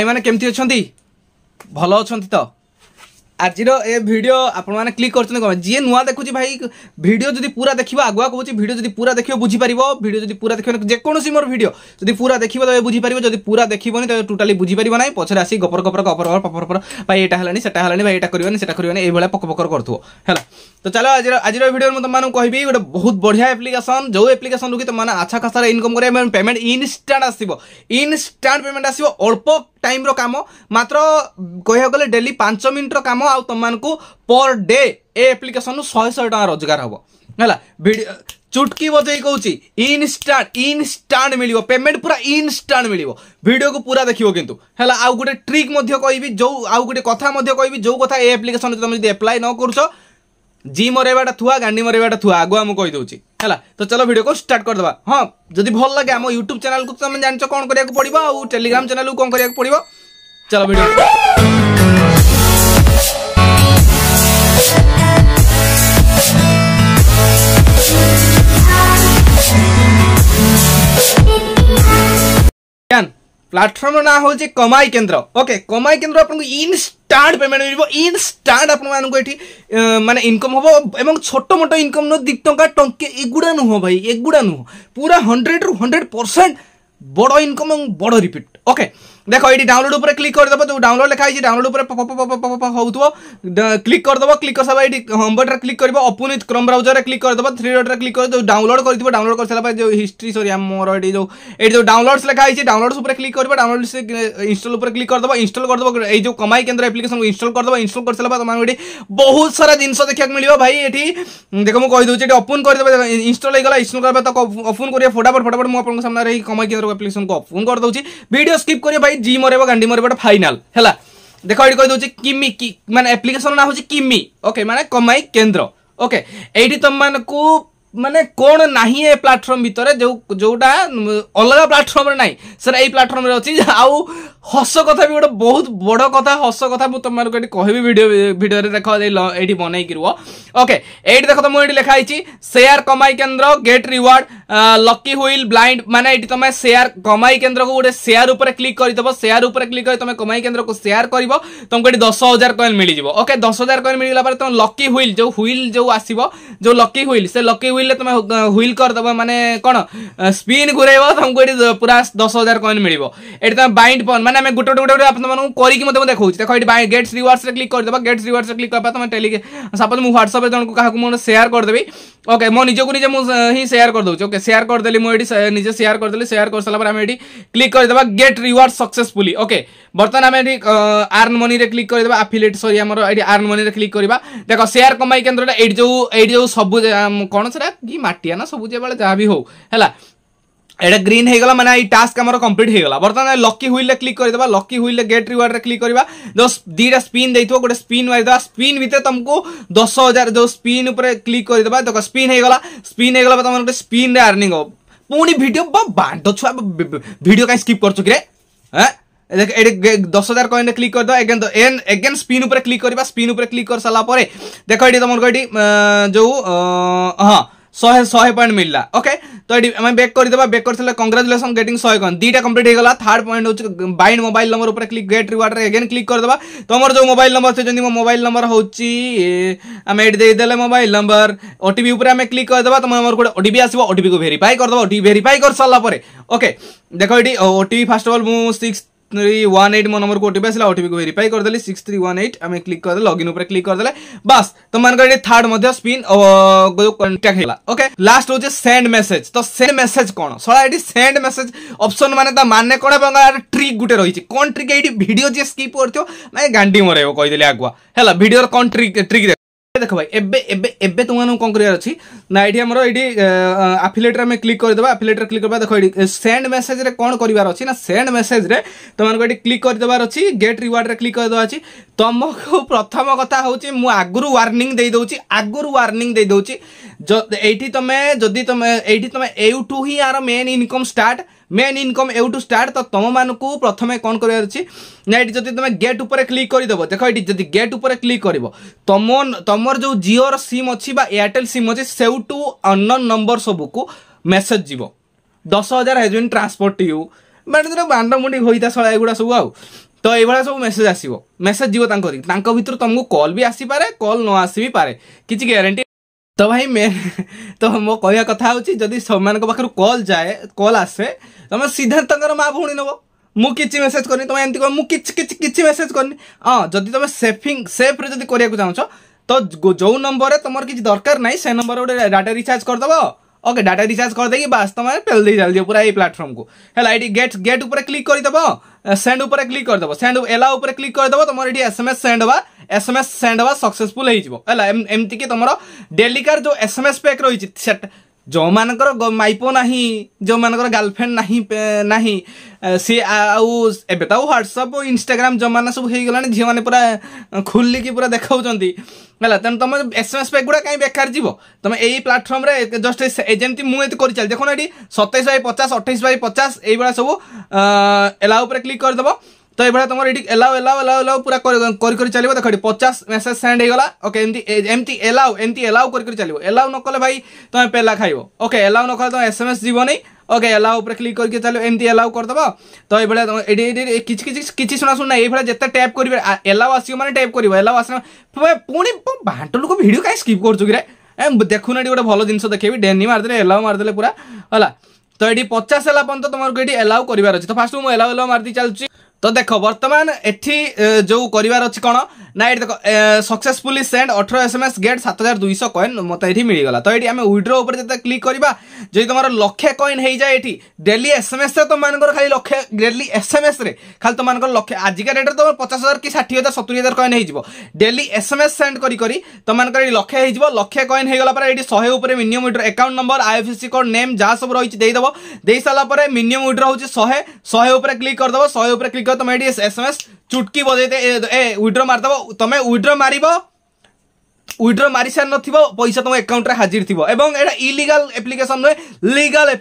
ଭାଇମାନେ କେମିତି ଅଛନ୍ତି ଭଲ ଅଛନ୍ତି ତ ଆଜିର ଏ ଭିଡ଼ିଓ ଆପଣମାନେ କ୍ଲିକ୍ କରୁଛନ୍ତି କ'ଣ ଯିଏ ନୂଆ ଦେଖୁଛି ଭାଇ ଭିଡ଼ିଓ ଯଦି ପୁରା ଦେଖିବ ଆଗୁଆ କହୁଛି ଭିଡ଼ିଓ ଯଦି ପୁରା ଦେଖିବ ବୁଝିପାରିବ ଭିଡ଼ିଓ ଯଦି ପୁରା ଦେଖିବ ଯେକୌଣସି ମୋର ଭିଡ଼ିଓ ଯଦି ପୁରା ଦେଖିବ ତେବେ ବୁଝିପାରିବ ଯଦି ପୁରା ଦେଖିବନି ତେବେ ଟୋଟାଲି ବୁଝିପାରିବ ନାହିଁ ପଛରେ ଆସି ଗପର ଗପର ଗପର ଗପର ପପର ପପର ଭାଇ ଏଇଟା ହେଲାଣି ସେଟା ହେଲାଣି ଭାଇ ଏଇଟା କରିବନି ସେଟା କରିବନି ଏଇଭଳିଆ ପକ ପକର କରୁଥିବ ହେଲା ତ ଚାଲ ଆଜିର ଆଜିର ଭିଡ଼ିଓରେ ମୁଁ ତୁମମାନଙ୍କୁ କହିବି ଗୋଟେ ବହୁତ ବଢ଼ିଆ ଆପ୍ଲିକେସନ୍ ଯେଉଁ ଆପ୍ଲିକେସନ୍ରୁ କି ତୁମମାନେ ଆଚ୍ଛା ଖାସାରେ ଇନକମ୍ କରିବା ପେମେଣ୍ଟ ଇନଷ୍ଟାଣ୍ଟ ଆସିବ ଇନଷ୍ଟାଣ୍ଟ ପେମେଣ୍ଟ ଆସିବ ଅଳ୍ପ टाइम रो काम मात्र कहिया गले डेली 5 मिनिट रो काम आ को पर डे ए एप्लीकेशन नु 100 100 टका रोजगार हबो हला वीडियो चुटकी बजे कहू इनस्टाट इनस्टाट मिल पेमेंट पूरा इनस्टाट मिल भिड को पूरा देखो कितु है आउ गोटे ट्रिक कह जो आउ गोटे कथ कह जो कथ एप्लिकेसन तुम जब एप्लाय न करुच জি ମରେଇବାଟା ଥୁଆ ଗାଣ୍ଡି ମରେଇବାଟା ଥୁଆ ଆଗୁଆ ମୁଁ କହିଦେଉଛି ହେଲା ତ ଚାଲ ଭିଡ଼ିଓକୁ ଷ୍ଟାର୍ଟ କରିଦେବା ହଁ ଯଦି ଭଲ ଲାଗେ ଆମ ୟୁଟ୍ୟୁବ୍ ଚ୍ୟାନେଲ୍କୁ ତୁମେ ଜାଣିଛ କ'ଣ କରିବାକୁ ପଡ଼ିବ ଆଉ ଟେଲିଗ୍ରାମ୍ ଚ୍ୟାନେଲ୍କୁ କ'ଣ କରିବାକୁ ପଡ଼ିବ ଚାଲ ଭିଡ଼ିଓ ପ୍ଲାଟଫର୍ମର ନାଁ ହେଉଛି କମାଇ କେନ୍ଦ୍ର ଓକେ କମାଇ କେନ୍ଦ୍ର ଆପଣଙ୍କୁ ଇନଷ୍ଟାଣ୍ଟ ପେମେଣ୍ଟ ମିଳିବ ଇନଷ୍ଟାଣ୍ଟ ଆପଣମାନଙ୍କୁ ଏଠି ମାନେ ଇନକମ୍ ହେବ ଏବଂ ଛୋଟ ମୋଟ ଇନକମ୍ ନୁହଁ ଦୁଇ ଟଙ୍କା ଟଙ୍କେ ଏଗୁଡ଼ା ନୁହଁ ଭାଇ ଏଗୁଡ଼ା ନୁହଁ ପୁରା ହଣ୍ଡ୍ରେଡ଼ରୁ ହଣ୍ଡ୍ରେଡ଼ ପରସେଣ୍ଟ ବଡ଼ ଇନକମ୍ ଏବଂ ବଡ଼ ରିପିଟ୍ ଓକେ দেখো এটি ডাউনলোড উপরে ক্লিক করে দেবো তো ডাউনলোড লেখা হয়েছে ডাউনলোড উপরে হোথব ক্লিক করে দেবো ক্লিক করে সারা এটি হোম বটরে ক্লিক করব অপুনি ক্রম ব্রাউজরে ক্লিক করে দেবো থ্রি ডটরে ক্লিক করে দেবো ডাউনলোড করে ডাউনলোড করে সারা যে হিস্ট্রি সরি আমার এটি যে এটি যে ডাউনলোডস লেখা হয়েছে ডাউনলোডস উপরে ক্লিক করবে ডাউনলোডস ইনস্টল উপরে ক্লিক করে দেবো ইনস্টল করে দেবো এই যে কমাই কেন্দ্র আপ্লিকেশন ইনস্টল করে দেবো ইনস্টল করে সারা তোমাকে এটি বহুত সারা জিনিস দেখা মিলবে ভাই এটি দেখ মু কইদি এটি অপন করে দেবে ইনস্টল হয়ে গলা ইনস্টল করবে তো অপন করিয়ে ফটাফট ফটাফট মু আপনার সামনে এই কমাই কেন্দ্র আপ্লিকেশন অপন করে দেছি ভিডিও স্কিপ করিয়ে ভাই ভাই জি মরেব গান্ডি মরেব এটা ফাইনাল হেলা দেখ এটি কেদি কিমি মানে আপ্লিকেশন না হচ্ছে কিমি ওকে মানে কমাই কেন্দ্র ওকে এইটি তোমাকে মানে কোণ না এ প্লাটফর্ম ভিতরে যে যেটা অলগা প্লাটফর্মে নাই সেটা এই প্লাটফর্মে অছি আউ হস কথা বি গোটে বহুত বড় কথা হস কথা মু তোমাকে এটি কহবি ভিডিও ভিডিওরে দেখ এটি বনাইকি রুহ ওকে এইটি দেখ তোমার এটি লেখা হয়েছি সেয়ার কমাই কেন্দ্র গেট রিওয়ার্ড লকি হুইল ব্লাইন্ড মানে এটি তুমি সেয়ার কমাই কেন্দ্রকে গোটে সেয়ার উপরে ক্লিক করিদেব সেয়ার উপরে ক্লিক করে তুমি কমাই কেন্দ্রকে সেয়ার করব তোমাকে এটি দশ হাজার কয়েন মিলিযোগ ওকে দশ হাজার কয়েন মিলিগলা পরে তুমি লকি হুইল যে হুইল যে আসব যে লকি হুইল সে লকি হুইলে তুমি হুইল କରିଦେବ ମାନେ କ'ଣ ସ୍ପିନ୍ ଘୁରେଇବ ତୁମକୁ ଏଠି ପୁରା ଦଶ ହଜାର କଏନ୍ ମିଳିବ ଏଠି ତୁମେ ବାଇଣ୍ଡ ପନ୍ ମାନେ ଆମେ ଗୋଟେ ଗୋଟେ ଗୋଟେ ଆପଣମାନଙ୍କୁ କରିକି ମଧ୍ୟ ଦେଖାଉଛି ଦେଖ ଏଠି ବାଇ ଗେଟ୍ସ ରିୱାର୍ସରେ କ୍ଲିକ୍ କରିଦେବା ଗେଟ୍ସ ରିୱାର୍ସରେ କ୍ଲିକ୍ କରିବା ତୁମେ ଟେଲି ସପୋଜ୍ ମୁଁ ହ୍ୱାଟ୍ସଆପ୍ରେ ଜଣକୁ କାହାକୁ ମୁଁ ସେୟାର କରିଦେବି ଓକେ ମୋ ନିଜକୁ ନିଜେ ମୁଁ ହିଁ ସେୟାର କରିଦେଉଛି ଓକେ ସେୟାର କରିଦେଲି ମୁଁ ଏଠି ନିଜେ ସେୟାର କରିଦେଲି ସେୟାର କରିସାରିଲା ପରେ ଆମେ ଏଠି କ୍ଲିକ୍ କରିଦେବା ଗେଟ୍ ରିୱାର୍ଡ ସକ୍ସେସଫୁଲି ଓକେ ବର୍ତ୍ତମାନ ଆମେ ଏଠି ଆର୍ନ ମନିରେ କ୍ଲିକ୍ କରିଦେବା ଆଫିଲେଟ୍ ସରି ଆମର ଏଠି ଆର୍ନ ମନିରେ କ୍ଲିକ୍ କରିବା ଦେଖ ସେୟାର କମାଇ କେନ୍ଦ୍ରଟା ଏଇଠି ଯେଉଁ ଏଇଠି ଯେଉଁ ସବୁ କ'ଣ ସେଟା କି ମାଟିଆ ନା ସବୁ ଯେବେଳେ ଯାହା ବି ହଉ ହେଲା एटा ग्रीन हो गला मैंने टास्क आम कम्प्लीट होगा बर्तमान लकी हुईल क्लिक करदे lucky wheel get reward click करवा जो दुटा स्पिन दे गोटे स्पिन मारिद स्पिन भितर तुमको दस हजार जो स्पिन क्लिक करदे देख स्पिन हो गला स्पिन हो गाला तुम गोटे स्पिन आर्निंग पुणी भिड बांट छुआ भिड कहीं स्कीप कर चुकी देख ये दस हजार कॉन में क्लिक करदे एगे एन एगेन स्पिन क्लिक करवा स्पिन क्लिक कर सारा देख ये तुमको ये जो हाँ ଶହେ ଶହେ ପଏଣ୍ଟ ମିଳିଲା ଓକେ ତ ଏଠି ଆମେ ବେକ୍ କରିଦେବା ବେକ୍ କରିଥିଲେ କଂଗ୍ରାଚୁଲେସନ୍ ଗେଟିଂ ଶହେ କ'ଣ ଦୁଇଟା କମ୍ପ୍ଲିଟ୍ ହେଇଗଲା ଥାର୍ଡ଼ ପଏଣ୍ଟ ହେଉଛି ବାଇଣ୍ଡ ମୋବାଇଲ ନମ୍ବର ଉପରେ କ୍ଲିକ୍ ଗେଟ୍ ରିୱାର୍ଡ଼ରେ ଏଗେନ୍ କ୍ଲିକ୍ କରିଦେବା ତୁମର ଯେଉଁ ମୋବାଇଲ ନମ୍ବର ଦେଇଛନ୍ତି ମୋ ମୋବାଇଲ ନମ୍ବର ହେଉଛି ଆମେ ଏଠି ଦେଇଦେଲେ ମୋବାଇଲ ନମ୍ବର ଓଟିପି ଉପରେ ଆମେ କ୍ଲିକ୍ କରିଦେବା ତୁମ ଆମର ଗୋଟେ ଓଟିପି ଆସିବ ଓଟିପିକୁ ଭେରିଫାଇ କରିଦେବା ଓଟିପି ଭେରିଫାଇ କରିସାରିଲା ପରେ ଓକେ ଦେଖ ଏଠି ଓଟିପି ଫାଷ୍ଟ ଅଫ୍ ଅଲ୍ ମୁଁ ସିକ୍ସ ᱱᱤ 184 નંબર কোড টি পাস লা OTP কো ভেরিফাই কর দি 6318 আমি ক্লিক কর লগইন উপর ক্লিক কর লে বাস তো মান গ থার্ড মধ্যে স্পিন ও কন্ট্রাক ওকে লাস্ট হচে সেন্ড মেসেজ তো সেন্ড মেসেজ কোন সলা সেন্ড মেসেজ অপশন মানে মানে কোন বং ট্রিক গুটে রইছে কোন ট্রিক ভিডিও যে স্কিপ কর থো বাই গান্ডি মরে কই দি লাগুয়া হেলা ভিডিওর কোন ট্রিক ଦେଖ ଭାଇ ଏବେ ଏବେ ଏବେ ତୁମମାନଙ୍କୁ କ'ଣ କରିବାର ଅଛି ନା ଏଠି ଆମର ଏଠି ଆଫିଲେଟ୍ରେ ଆମେ କ୍ଲିକ୍ କରିଦେବା ଆଫିଲେଟ୍ରେ କ୍ଲିକ୍ କରିବା ଦେଖ ଏଠି ସେଣ୍ଡ ମେସେଜ୍ରେ କ'ଣ କରିବାର ଅଛି ନା ସେଣ୍ଡ ମେସେଜ୍ରେ ତୁମମାନଙ୍କୁ ଏଠି କ୍ଲିକ୍ କରିଦେବାର ଅଛି ଗେଟ୍ ରିୱାର୍ଡ଼ରେ କ୍ଲିକ୍ କରିଦେବାର ଅଛି ତୁମକୁ ପ୍ରଥମ କଥା ହେଉଛି ମୁଁ ଆଗରୁ ୱାର୍ଣ୍ଣିଂ ଦେଇଦେଉଛି ଆଗରୁ ୱାର୍ଣ୍ଣିଂ ଦେଇଦେଉଛି ଏଇଠି ତୁମେ ଯଦି ତୁମେ ଏଇଠି ତୁମେ ଏଇଠୁ ହିଁ ଆର main income start main income এউটু স্টার্ট তো তোমাকে প্রথমে কম করার অছি না এটি যদি তুমি গেট উপরে ক্লিক করিদেব দেখ এটি যদি গেট উপরে ক্লিক করব তম তোমার যে জিওর সিম অছি বা এয়ারটেল সিম অছি সেইটু অনন নম্বর সবুক মেসেজ যাব দশ হাজার has been transport to you মানে যেটা বান্ডমুন্ডি হইতা সলা এগুলা সব আউ তো এইভাবে সব মেসেজ আসব মেসেজ যাব তাঁর তাঁর ভিতর তোমাকে কল বি আসিপারে কল ন আসিবি পারে কিছু গ্যারেটি ତ ଭାଇ ମେ ତ ମୋ କହିବା କଥା ହେଉଛି ଯଦି ସେମାନଙ୍କ ପାଖରୁ କଲ୍ ଯାଏ କଲ୍ ଆସେ ତୁମେ ସିଧା ତାଙ୍କର ମା ଭଉଣୀ ନେବ ମୁଁ କିଛି ମେସେଜ୍ କରିନି ତୁମେ ଏମିତି କହ ମୁଁ କିଛି କିଛି କିଛି ମେସେଜ୍ କରିନି ହଁ ଯଦି ତୁମେ ସେଫିଂ ସେଫ୍ରେ ଯଦି କରିବାକୁ ଚାହୁଁଛ ତ ଯେଉଁ ନମ୍ବରରେ ତୁମର କିଛି ଦରକାର ନାହିଁ ସେ ନମ୍ବରରେ ଗୋଟେ ଡାଟା ରିଚାର୍ଜ କରିଦେବ ওকে ডাটা রিচার্জ করিদেকি বাস তোমার পেল দিয়ে চালিয়ে পুরা এই প্লাটফর্ম কু হল এটি গেট গেট উপরে ক্লিক করিদেব সেন্ড উপরে ক্লিক করিদেব সেন্ড এলা উপরে ক্লিক করিদেব তোমার এটি এস এম এস সেন্ড হওয়া এস এম এস সেন্ড হওয়া সকসেসফুল হয়েযিব হল এমতিকি তোমার ডেলিকার যে এস এম এস প্যাক রয়েছে সেটা ଯେଉଁମାନଙ୍କର ମାଇପ ନାହିଁ ଯେଉଁମାନଙ୍କର ଗାର୍ଲଫ୍ରେଣ୍ଡ ନାହିଁ ନାହିଁ ସିଏ ଆଉ ଏବେ ତ ଆଉ ହ୍ୱାଟ୍ସଆପ୍ ଇନଷ୍ଟାଗ୍ରାମ୍ ଯେଉଁମାନେ ସବୁ ହେଇଗଲାଣି ଝିଅମାନେ ପୁରା ଖୋଲିକି ପୁରା ଦେଖାଉଛନ୍ତି ହେଲା ତେଣୁ ତୁମ ଏସ୍ ଏମ୍ ଏସ୍ ପ୍ୟାକ୍ ଗୁଡ଼ା କାହିଁ ବେକାର ଯିବ ତୁମେ ଏଇ ପ୍ଲାଟଫର୍ମରେ ଜଷ୍ଟ ଯେମିତି ମୁଁ ଏମିତି କରିଚାଲି ଦେଖୁନ ଏଠି ସତେଇଶ ବାଇ ପଚାଶ ଅଠେଇଶ ବାଇ ପଚାଶ ଏଇଭଳିଆ ସବୁ ଏଲା ଉପରେ କ୍ଲିକ୍ କରିଦେବ ତ ଏଇଭଳିଆ ତୁମର ଏଠି ଏଲାଉ ଏଲାଉ ଏଲାଉ ଏଲାଉ ପୁରା କରି କରି ଚାଲିବ ଦେଖ ଏଠି ପଚାଶ ମେସେଜ ସେଣ୍ଡ ହେଇଗଲା ଓକେ ଏମିତି ଏମିତି ଏଲାଉ ଏମିତି ଏଲାଉ କରି କରି ଚାଲିବ ଏଲାଉ ନ କଲେ ଭାଇ ତୁମେ ପେଲା ଖାଇବ ଓକେ ଏଲାଉ ନ କଲେ ତୁମେ ଏସ୍ ଏମ୍ ଏସ୍ ଯିବନି ओके अलाउ पर क्लिक करके चलो एमती अलाउ करदेव तो ये किसी शुणा शुना ये जिते टैप कर एलाउ आसो मैंने टैप कर एलाउ आस पुणी बांट लोक भिड कहीं स्कीप कर चुकी देखू ना गोटे भल जिन देखेबी डेनी मारदे एलाउ मारदे पूरा है तो ये पचास है तुमको ये एलाउ करार अच्छे तो फास्ट मुझ एलाउ मार मारदी चलती তো দেখ বর্তমান এটি যে করবার অছি কোণ না এটি দেখ সকসেসফুলি সেন্ড অঠর এস এম এস গেট সাত হাজার দুইশ কয়েন মতো এটি মিলিগলা তো এটি আমি উইড্রো উপরে যেতে ক্লিক করা যদি তোমার লক্ষে কয়েন হয়ে যায় এটি ডেলি এস এম এস তোমার খালি লক্ষে ডেলি এস এম এস খালি তোমার লক্ষে আজিকা ডেট্রে তোমার পচাশ হাজার কি ষাঠিয়ে হাজার সতুরি হাজার কয়েন হয়ে যাব daily S M S send করি করি তোমার এটি লক্ষে হয়ে যাব লক্ষে কয়েন হয়ে গলা পরে এটি শহে উপরে minimum withdraw account number IFSC code name যা সব রয়েছে দিয়ে দেব দিয়ে সারা পরে মিনিমম উইড্রো হচ্ছে শহে শহে উপরে ক্লিক করেদেব শহে উপরে ক্লিক তোম আইডিএস এসএমএস চুটকি বদেতে এ উইথড্র মারতাবা তুমি উইথড্র মারিবো উইথড্র মারিসান নথিবো পয়সা তোম অ্যাকাউন্ট তে হাজির থিবো এবং এ ইলিগ্যাল অ্যাপ্লিকেশন ন লিগ্যাল